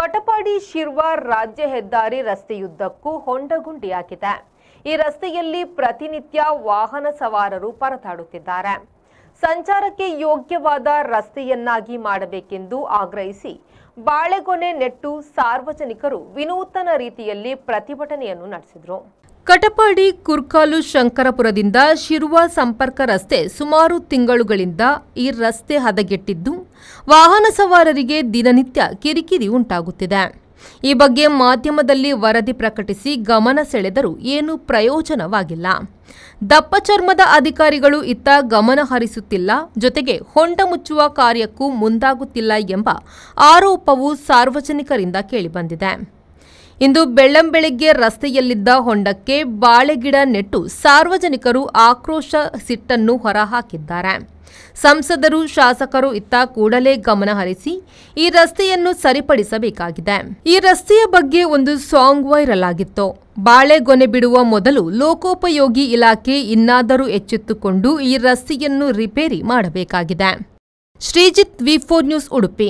ಕಟಪಾಡಿ ಶಿರ್ವಾ ರಾಜ್ಯ ಹೆದ್ದಾರಿ ರಸ್ತೆಯುದ್ದಕ್ಕೂ ಹೊಂಡಗುಂಡಿಯಾಗಿದೆ ಈ ರಸ್ತೆಯಲ್ಲಿ ಪ್ರತಿನಿತ್ಯ ವಾಹನ ಸವಾರರು ಪರದಾಡುತ್ತಿದ್ದಾರೆ ಸಂಚಾರಕ್ಕೆ ಯೋಗ್ಯವಾದ ರಸ್ತೆಯನ್ನಾಗಿ ಮಾಡಬೇಕೆಂದು ಆಗ್ರಹಿಸಿ ಬಾಳೆಗೊನೆ ನೆಟ್ಟು ಸಾರ್ವಜನಿಕರು ವಿನೂತನ ರೀತಿಯಲ್ಲಿ ಪ್ರತಿಭಟನೆಯನ್ನು ನಡೆಸಿದರು ಕಟಪಾಡಿ ಕುರ್ಕಾಲು ಶಂಕರಪುರದಿಂದ ಶಿರ್ವಾ ಸಂಪರ್ಕ ರಸ್ತೆ ಸುಮಾರು ತಿಂಗಳುಗಳಿಂದ ಈ ರಸ್ತೆ ಹದಗೆಟ್ಟಿದ್ದು ವಾಹನ ಸವಾರರಿಗೆ ದಿನನಿತ್ಯ ಕಿರಿಕಿರಿ ಉಂಟಾಗುತ್ತಿದೆ ಈ ಬಗ್ಗೆ ಮಾಧ್ಯಮದಲ್ಲಿ ವರದಿ ಪ್ರಕಟಿಸಿ ಗಮನ ಸೆಳೆದರೂ ಏನೂ ಪ್ರಯೋಜನವಾಗಿಲ್ಲ ದಪ್ಪ ಚರ್ಮದ ಅಧಿಕಾರಿಗಳು ಇತ್ತ ಗಮನ ಹರಿಸುತ್ತಿಲ್ಲ ಜೊತೆಗೆ ಹೊಂಡ ಮುಚ್ಚುವ ಕಾರ್ಯಕ್ಕೂ ಮುಂದಾಗುತ್ತಿಲ್ಲ ಎಂಬ ಆರೋಪವು ಸಾರ್ವಜನಿಕರಿಂದ ಕೇಳಿಬಂದಿದೆ ಇಂದು ಬೆಳ್ಳಂಬೆಳಗ್ಗೆ ರಸ್ತೆಯಲ್ಲಿದ್ದ ಹೊಂಡಕ್ಕೆ ಬಾಳೆಗಿಡ ನೆಟ್ಟು ಸಾರ್ವಜನಿಕರು ಆಕ್ರೋಶ ಸಿಟ್ಟನ್ನು ಹೊರಹಾಕಿದ್ದಾರೆ ಸಂಸದರು ಶಾಸಕರು ಇತ್ತ ಕೂಡಲೇ ಗಮನಹರಿಸಿ ಈ ರಸ್ತೆಯನ್ನು ಸರಿಪಡಿಸಬೇಕಾಗಿದೆ ಈ ರಸ್ತೆಯ ಬಗ್ಗೆ ಒಂದು ಸಾಂಗ್ ವೈರಲ್ ಆಗಿತ್ತು ಬಾಳೆಗೊನೆ ಬಿಡುವ ಮೊದಲು ಲೋಕೋಪಯೋಗಿ ಇಲಾಖೆ ಇನ್ನಾದರೂ ಎಚ್ಚೆತ್ತುಕೊಂಡು ಈ ರಸ್ತೆಯನ್ನು ರಿಪೇರಿ ಮಾಡಬೇಕಾಗಿದೆ Sreejith V four news Udupi